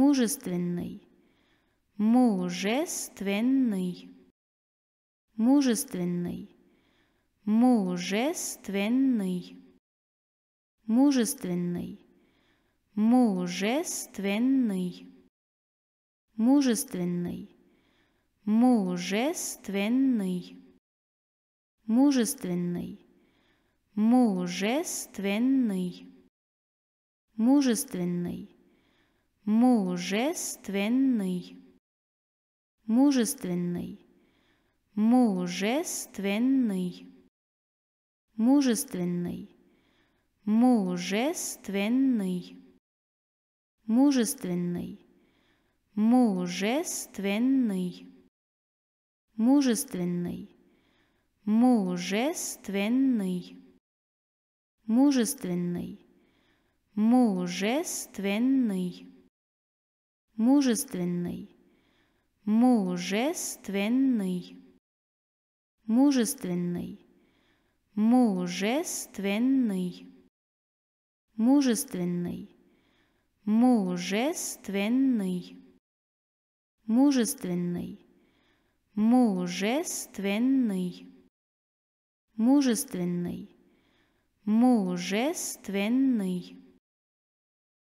мужественный, мужественный, мужественный, мужественный, мужественный, мужественный, мужественный, мужественный, мужественный, мужественный, мужественный мужественный, мужественный, мужественный, мужественный, мужественный, мужественный, мужественный, мужественный, мужественный, мужественный, мужественный мужественный, мужественный, мужественный, мужественный, мужественный, мужественный, мужественный, мужественный, мужественный, мужественный.